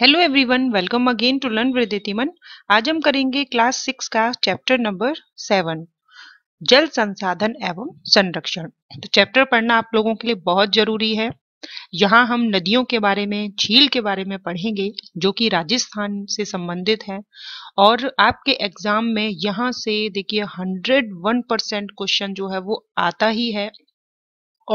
hello everyone welcome again to learn with आज हम करेंगे क्लास सिक्स का चैप्टर नंबर सेवन जल संसाधन एवं संरक्षण तो चैप्टर पढ़ना आप लोगों के लिए बहुत जरूरी है यहाँ हम नदियों के बारे में झील के बारे में पढ़ेंगे जो कि राजस्थान से संबंधित है और आपके एग्जाम में यहाँ से देखिए हंड्रेड वन परसेंट क्वेश्चन जो है वो आता ही है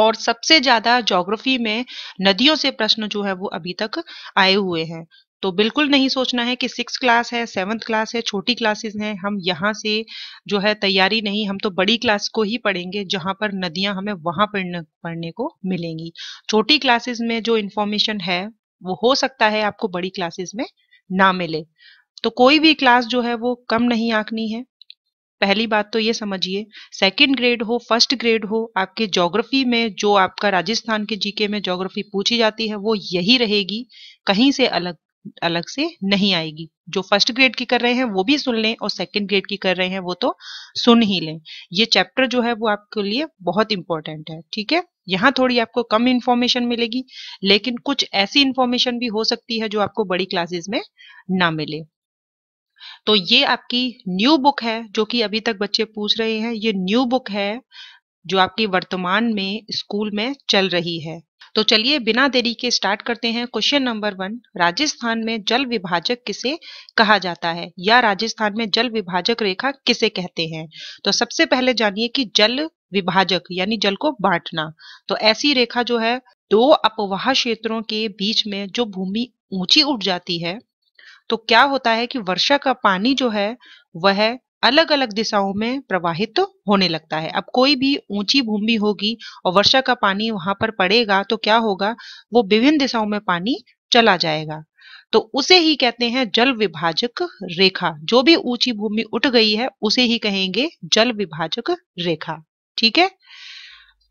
और सबसे ज्यादा ज्योग्राफी में नदियों से प्रश्न जो है वो अभी तक आए हुए हैं तो बिल्कुल नहीं सोचना है कि सिक्स क्लास है सेवन्थ क्लास है छोटी क्लासेस हैं हम यहाँ से जो है तैयारी नहीं हम तो बड़ी क्लास को ही पढ़ेंगे जहां पर नदियां हमें वहां पढ़ने पढ़ने को मिलेंगी छोटी क्लासेस में जो इन्फॉर्मेशन है वो हो सकता है आपको बड़ी क्लासेस में ना मिले तो कोई भी क्लास जो है वो कम नहीं आंकनी है पहली बात तो ये समझिए सेकंड ग्रेड हो फर्स्ट ग्रेड हो आपके ज्योग्राफी में जो आपका राजस्थान के जीके में ज्योग्राफी पूछी जाती है वो यही रहेगी कहीं से अलग अलग से नहीं आएगी जो फर्स्ट ग्रेड की कर रहे हैं वो भी सुन लें और सेकंड ग्रेड की कर रहे हैं वो तो सुन ही लें ये चैप्टर जो है वो आपके लिए बहुत इंपॉर्टेंट है ठीक है यहाँ थोड़ी आपको कम इन्फॉर्मेशन मिलेगी लेकिन कुछ ऐसी इंफॉर्मेशन भी हो सकती है जो आपको बड़ी क्लासेस में ना मिले तो ये आपकी न्यू बुक है जो कि अभी तक बच्चे पूछ रहे हैं ये न्यू बुक है जो आपकी वर्तमान में स्कूल में चल रही है तो चलिए बिना देरी के स्टार्ट करते हैं क्वेश्चन नंबर वन राजस्थान में जल विभाजक किसे कहा जाता है या राजस्थान में जल विभाजक रेखा किसे कहते हैं तो सबसे पहले जानिए कि जल विभाजक यानी जल को बांटना तो ऐसी रेखा जो है दो अपवाह क्षेत्रों के बीच में जो भूमि ऊंची उठ जाती है तो क्या होता है कि वर्षा का पानी जो है वह अलग अलग दिशाओं में प्रवाहित होने लगता है अब कोई भी ऊंची भूमि होगी और वर्षा का पानी वहां पर पड़ेगा तो क्या होगा वो विभिन्न दिशाओं में पानी चला जाएगा तो उसे ही कहते हैं जल विभाजक रेखा जो भी ऊंची भूमि उठ गई है उसे ही कहेंगे जल विभाजक रेखा ठीक है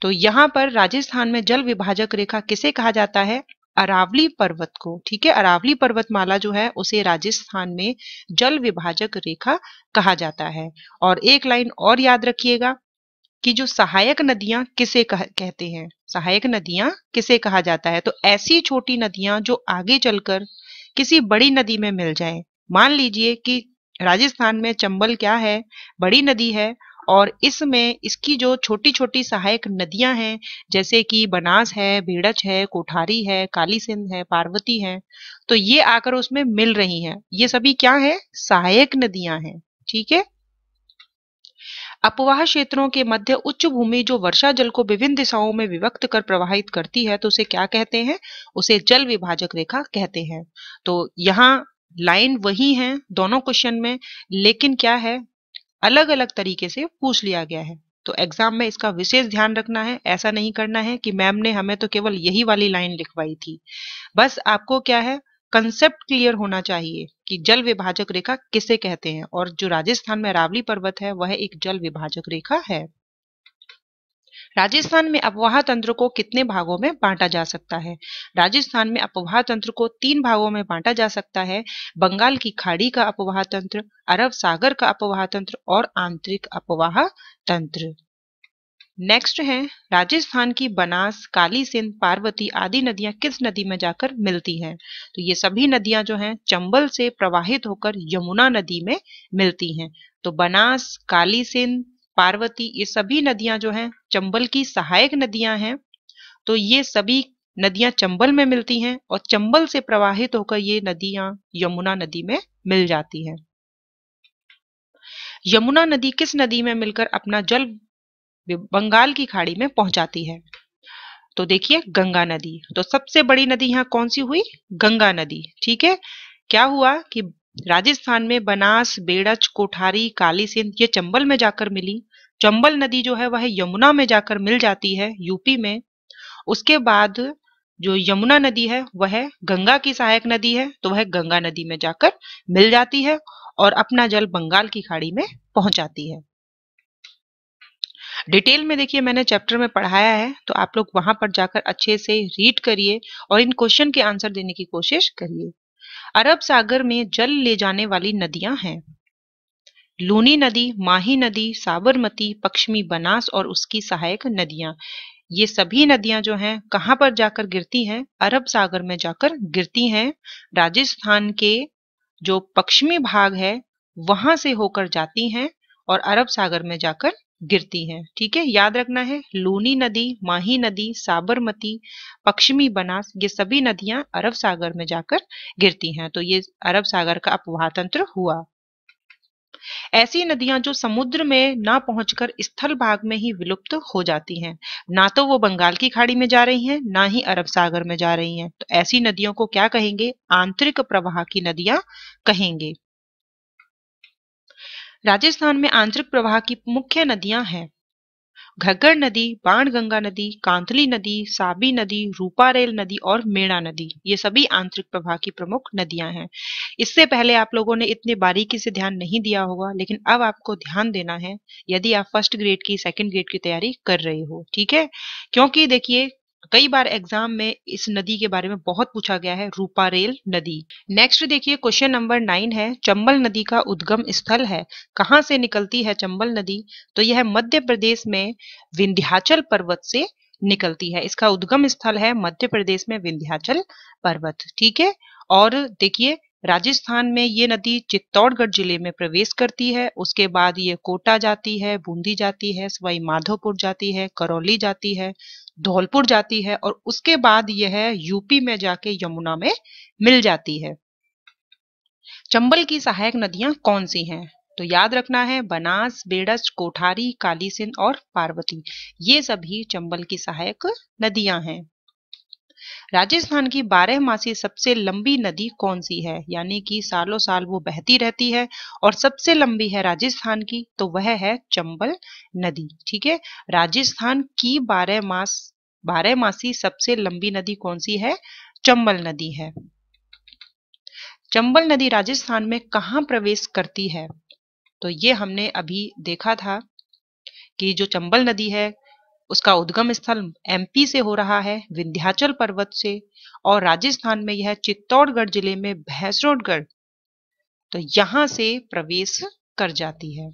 तो यहां पर राजस्थान में जल विभाजक रेखा किसे कहा जाता है अरावली पर्वत को ठीक है अरावली पर्वतमाला जो है उसे राजस्थान में जल विभाजक रेखा कहा जाता है और एक लाइन और याद रखिएगा कि जो सहायक नदियां किसे कह, कहते हैं सहायक नदियां किसे कहा जाता है तो ऐसी छोटी नदियां जो आगे चलकर किसी बड़ी नदी में मिल जाए मान लीजिए कि राजस्थान में चंबल क्या है बड़ी नदी है और इसमें इसकी जो छोटी छोटी सहायक नदियां हैं जैसे कि बनास है भेड़च है कोठारी है काली सिंध है पार्वती है तो ये आकर उसमें मिल रही हैं ये सभी क्या है सहायक नदियां हैं ठीक है अपवाह क्षेत्रों के मध्य उच्च भूमि जो वर्षा जल को विभिन्न दिशाओं में विभक्त कर प्रवाहित करती है तो उसे क्या कहते हैं उसे जल विभाजक रेखा कहते हैं तो यहाँ लाइन वही है दोनों क्वेश्चन में लेकिन क्या है अलग अलग तरीके से पूछ लिया गया है तो एग्जाम में इसका विशेष ध्यान रखना है ऐसा नहीं करना है कि मैम ने हमें तो केवल यही वाली लाइन लिखवाई थी बस आपको क्या है कंसेप्ट क्लियर होना चाहिए कि जल विभाजक रेखा किसे कहते हैं और जो राजस्थान में अरावली पर्वत है वह एक जल विभाजक रेखा है राजस्थान में अपवाह तंत्र को कितने भागों में बांटा जा सकता है राजस्थान में अपवाह तंत्र को तीन भागों में बांटा जा सकता है बंगाल की खाड़ी का अपवाह तंत्र अरब सागर का अपवाह तंत्र और आंतरिक अपवाह तंत्र नेक्स्ट है राजस्थान की बनास काली सिंध पार्वती आदि नदियां किस नदी में जाकर मिलती हैं तो ये सभी नदियां जो हैं चंबल से प्रवाहित होकर यमुना नदी में मिलती हैं तो बनास काली सिंध पार्वती ये सभी नदियां जो हैं चंबल की सहायक नदियां हैं तो ये सभी नदियां चंबल में मिलती हैं और चंबल से प्रवाहित होकर ये नदियां यमुना नदी में मिल जाती हैं यमुना नदी किस नदी में मिलकर अपना जल बंगाल की खाड़ी में पहुंचाती है तो देखिए गंगा नदी तो सबसे बड़ी नदी यहाँ कौन सी हुई गंगा नदी ठीक है क्या हुआ कि राजस्थान में बनास बेड़च कोठारी कालीसिंध ये चंबल में जाकर मिली चंबल नदी जो है वह यमुना में जाकर मिल जाती है यूपी में उसके बाद जो यमुना नदी है वह गंगा की सहायक नदी है तो वह गंगा नदी में जाकर मिल जाती है और अपना जल बंगाल की खाड़ी में पहुंचाती है डिटेल में देखिए मैंने चैप्टर में पढ़ाया है तो आप लोग वहां पर जाकर अच्छे से रीड करिए और इन क्वेश्चन के आंसर देने की कोशिश करिए अरब सागर में जल ले जाने वाली नदियां हैं लूनी नदी माही नदी साबरमती पश्चिमी बनास और उसकी सहायक नदियां ये सभी नदियां जो हैं कहाँ पर जाकर गिरती हैं अरब सागर में जाकर गिरती हैं राजस्थान के जो पश्चिमी भाग है वहां से होकर जाती हैं और अरब सागर में जाकर गिरती हैं ठीक है याद रखना है लूनी नदी माही नदी साबरमती पश्चिमी बनास ये सभी नदियां अरब सागर में जाकर गिरती हैं तो ये अरब सागर का अपवाह तंत्र हुआ ऐसी नदियां जो समुद्र में ना पहुंचकर स्थल भाग में ही विलुप्त हो जाती हैं ना तो वो बंगाल की खाड़ी में जा रही हैं ना ही अरब सागर में जा रही हैं तो ऐसी नदियों को क्या कहेंगे आंतरिक प्रवाह की नदियां कहेंगे राजस्थान में आंतरिक प्रवाह की मुख्य नदियां हैं घग्गर नदी बाणगंगा नदी कांतली नदी साबी नदी रूपारेल नदी और मेणा नदी ये सभी आंतरिक प्रवाह की प्रमुख नदियां हैं इससे पहले आप लोगों ने इतने बारीकी से ध्यान नहीं दिया होगा लेकिन अब आपको ध्यान देना है यदि आप फर्स्ट ग्रेड की सेकेंड ग्रेड की तैयारी कर रहे हो ठीक है क्योंकि देखिए कई बार एग्जाम में इस नदी के बारे में बहुत पूछा गया है रूपारेल नदी नेक्स्ट देखिए क्वेश्चन नंबर नाइन है चंबल नदी का उद्गम स्थल है कहाँ से निकलती है चंबल नदी तो यह मध्य प्रदेश में विंध्याचल पर्वत से निकलती है इसका उद्गम स्थल है मध्य प्रदेश में विंध्याचल पर्वत ठीक है और देखिए राजस्थान में ये नदी चित्तौड़गढ़ जिले में प्रवेश करती है उसके बाद ये कोटा जाती है बूंदी जाती है सवाई माधोपुर जाती है करौली जाती है धौलपुर जाती है और उसके बाद यह यूपी में जाके यमुना में मिल जाती है चंबल की सहायक नदियां कौन सी हैं तो याद रखना है बनास बेड़स कोठारी कालीसिंध और पार्वती ये सभी चंबल की सहायक नदियां हैं राजस्थान की बारह मासी सबसे लंबी नदी कौन सी है यानी कि सालों साल वो बहती रहती है और सबसे लंबी है राजस्थान की तो वह है चंबल नदी ठीक है राजस्थान की बारह मास बारह मासी सबसे लंबी नदी कौन सी है चंबल नदी है चंबल नदी राजस्थान में कहा प्रवेश करती है तो ये हमने अभी देखा था कि जो चंबल नदी है उसका उद्गम स्थल एमपी से हो रहा है विंध्याचल पर्वत से और राजस्थान में यह चित्तौड़गढ़ जिले में भैंसरोडगढ़ तो यहां से प्रवेश कर जाती है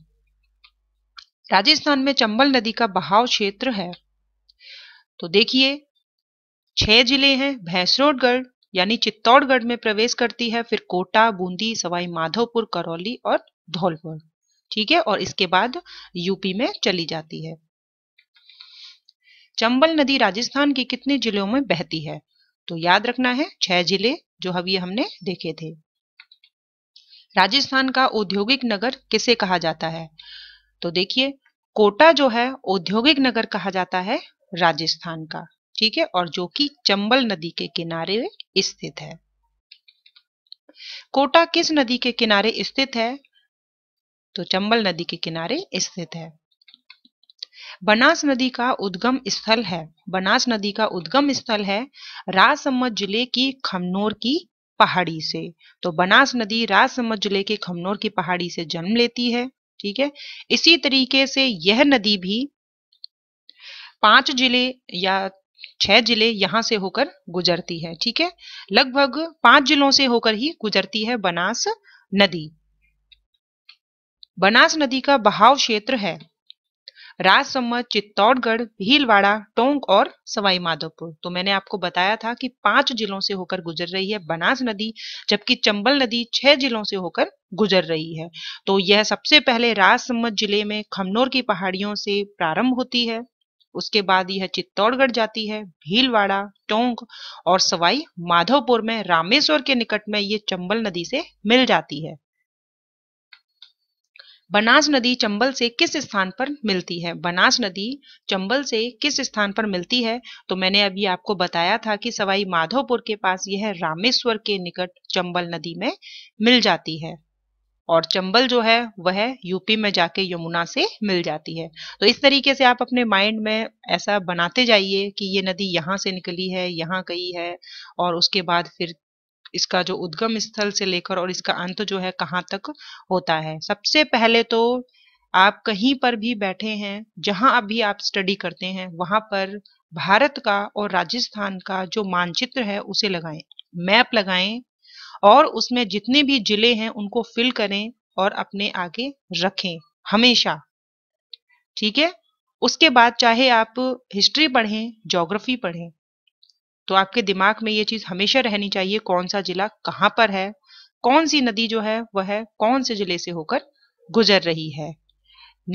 राजस्थान में चंबल नदी का बहाव क्षेत्र है तो देखिए छह जिले हैं भैंसरोडगढ़ यानी चित्तौड़गढ़ में प्रवेश करती है फिर कोटा बूंदी सवाई माधोपुर करौली और धौलपुर ठीक है और इसके बाद यूपी में चली जाती है चंबल नदी राजस्थान के कितने जिलों में बहती है तो याद रखना है छह जिले जो अभी हमने देखे थे राजस्थान का औद्योगिक नगर किसे कहा जाता है तो देखिए कोटा जो है औद्योगिक नगर कहा जाता है राजस्थान का ठीक है और जो कि चंबल नदी के किनारे स्थित है कोटा किस नदी के किनारे स्थित है तो चंबल नदी के किनारे स्थित है बनास नदी का उद्गम स्थल है बनास नदी का उद्गम स्थल है राजसमंद जिले की खमनोर की पहाड़ी से तो बनास नदी राजसमंद जिले के खमनोर की पहाड़ी से जन्म लेती है ठीक है इसी तरीके से यह नदी भी पांच जिले या छह जिले यहां से होकर गुजरती है ठीक है लगभग पांच जिलों से होकर ही गुजरती है बनास नदी बनास नदी का बहाव क्षेत्र है राजसमंद चित्तौड़गढ़ भीलवाड़ा टोंक और सवाई माधोपुर तो मैंने आपको बताया था कि पांच जिलों से होकर गुजर रही है बनास नदी जबकि चंबल नदी छह जिलों से होकर गुजर रही है तो यह सबसे पहले राजसमंद जिले में खमनोर की पहाड़ियों से प्रारंभ होती है उसके बाद यह चित्तौड़गढ़ जाती है भीलवाड़ा टोंक और सवाई माधोपुर में रामेश्वर के निकट में ये चंबल नदी से मिल जाती है बनास नदी चंबल से किस स्थान पर मिलती है बनास नदी चंबल से किस स्थान पर मिलती है तो मैंने अभी आपको बताया था कि सवाई माधोपुर के पास यह रामेश्वर के निकट चंबल नदी में मिल जाती है और चंबल जो है वह यूपी में जाके यमुना से मिल जाती है तो इस तरीके से आप अपने माइंड में ऐसा बनाते जाइए कि ये नदी यहाँ से निकली है यहाँ गई है और उसके बाद फिर इसका जो उद्गम स्थल से लेकर और इसका अंत जो है कहाँ तक होता है सबसे पहले तो आप कहीं पर भी बैठे हैं जहां अभी आप स्टडी करते हैं वहां पर भारत का और राजस्थान का जो मानचित्र है उसे लगाएं मैप लगाएं और उसमें जितने भी जिले हैं उनको फिल करें और अपने आगे रखें हमेशा ठीक है उसके बाद चाहे आप हिस्ट्री पढ़ें जोग्राफी पढ़ें तो आपके दिमाग में ये चीज हमेशा रहनी चाहिए कौन सा जिला कहाँ पर है कौन सी नदी जो है वह है कौन से जिले से होकर गुजर रही है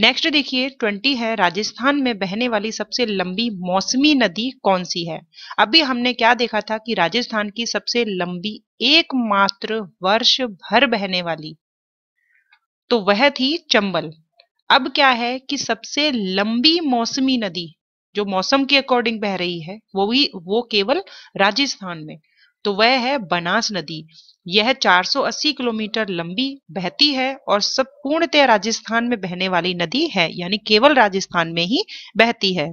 नेक्स्ट देखिए ट्वेंटी है राजस्थान में बहने वाली सबसे लंबी मौसमी नदी कौन सी है अभी हमने क्या देखा था कि राजस्थान की सबसे लंबी एकमात्र वर्ष भर बहने वाली तो वह थी चंबल अब क्या है कि सबसे लंबी मौसमी नदी जो मौसम के अकॉर्डिंग बह रही है वो भी वो केवल राजस्थान में तो वह है बनास नदी यह 480 किलोमीटर लंबी बहती है और सब पूर्णतः राजस्थान में बहने वाली नदी है यानी केवल राजस्थान में ही बहती है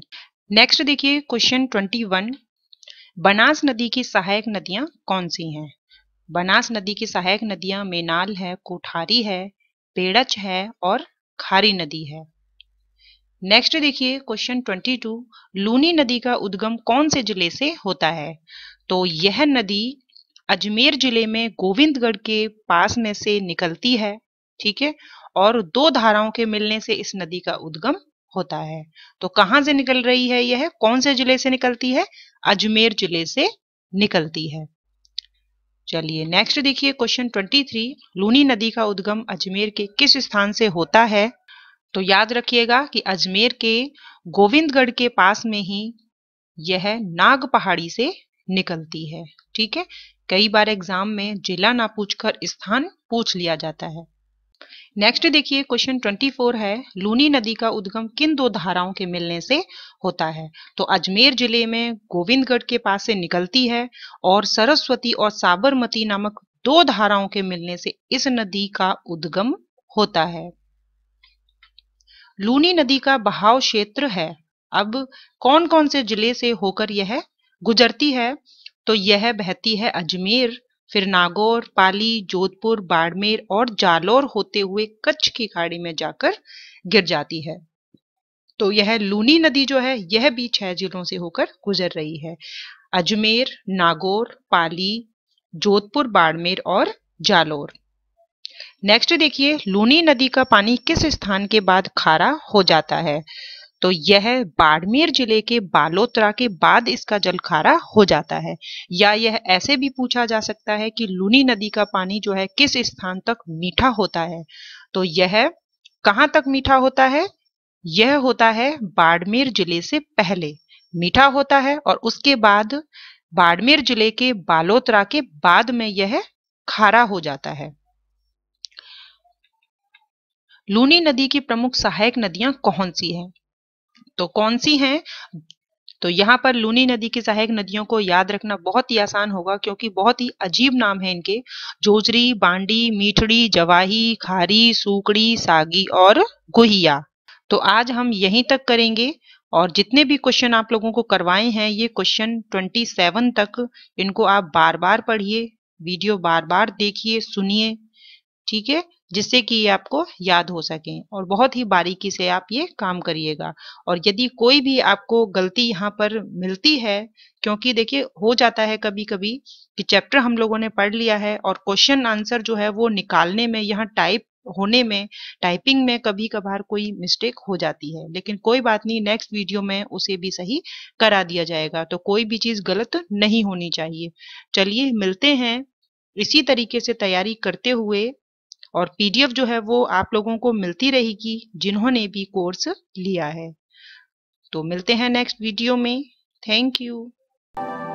नेक्स्ट देखिए क्वेश्चन 21 बनास नदी की सहायक नदियां कौन सी हैं बनास नदी की सहायक नदियां मेनाल है कोठारी है पेड़च है और खारी नदी है नेक्स्ट देखिए क्वेश्चन 22 लूनी नदी का उद्गम कौन से जिले से होता है तो यह नदी अजमेर जिले में गोविंदगढ़ के पास में से निकलती है ठीक है और दो धाराओं के मिलने से इस नदी का उद्गम होता है तो कहाँ से निकल रही है यह कौन से जिले से निकलती है अजमेर जिले से निकलती है चलिए नेक्स्ट देखिए क्वेश्चन 23 लूनी नदी का उद्गम अजमेर के किस स्थान से होता है तो याद रखिएगा कि अजमेर के गोविंदगढ़ के पास में ही यह नाग पहाड़ी से निकलती है ठीक है कई बार एग्जाम में जिला ना पूछकर स्थान पूछ लिया जाता है नेक्स्ट देखिए क्वेश्चन 24 है लूनी नदी का उद्गम किन दो धाराओं के मिलने से होता है तो अजमेर जिले में गोविंदगढ़ के पास से निकलती है और सरस्वती और साबरमती नामक दो धाराओं के मिलने से इस नदी का उद्गम होता है लूनी नदी का बहाव क्षेत्र है अब कौन कौन से जिले से होकर यह गुजरती है तो यह बहती है अजमेर फिर नागौर पाली जोधपुर बाड़मेर और जालौर होते हुए कच्छ की खाड़ी में जाकर गिर जाती है तो यह लूनी नदी जो है यह भी छह जिलों से होकर गुजर रही है अजमेर नागौर पाली जोधपुर बाड़मेर और जालौर नेक्स्ट देखिए लूनी नदी का पानी किस स्थान के बाद खारा हो जाता है तो यह बाड़मेर जिले के बालोतरा के बाद इसका जल खारा हो जाता है या यह ऐसे भी पूछा जा सकता है कि लूनी नदी का पानी जो है किस स्थान तक मीठा होता है तो यह कहाँ तक मीठा होता है यह होता है बाड़मेर जिले से पहले मीठा होता है और उसके बाद बाड़मेर जिले के बालोतरा के बाद में यह खारा हो जाता है लूनी नदी की प्रमुख सहायक नदियां कौन सी हैं तो कौन सी हैं तो यहाँ पर लूनी नदी की सहायक नदियों को याद रखना बहुत ही आसान होगा क्योंकि बहुत ही अजीब नाम है इनके जोजरी बांडी मीठड़ी जवाही खारी सूकड़ी सागी और गुहिया तो आज हम यहीं तक करेंगे और जितने भी क्वेश्चन आप लोगों को करवाए हैं ये क्वेश्चन 27 तक इनको आप बार बार पढ़िए वीडियो बार बार देखिए सुनिए ठीक है जिससे कि ये आपको याद हो सके और बहुत ही बारीकी से आप ये काम करिएगा और यदि कोई भी आपको गलती यहाँ पर मिलती है क्योंकि देखिए हो जाता है कभी कभी कि चैप्टर हम लोगों ने पढ़ लिया है और क्वेश्चन आंसर जो है वो निकालने में यहाँ टाइप होने में टाइपिंग में कभी कभार कोई मिस्टेक हो जाती है लेकिन कोई बात नहीं नेक्स्ट वीडियो में उसे भी सही करा दिया जाएगा तो कोई भी चीज़ गलत नहीं होनी चाहिए चलिए मिलते हैं इसी तरीके से तैयारी करते हुए और पीडीएफ जो है वो आप लोगों को मिलती रहेगी जिन्होंने भी कोर्स लिया है तो मिलते हैं नेक्स्ट वीडियो में थैंक यू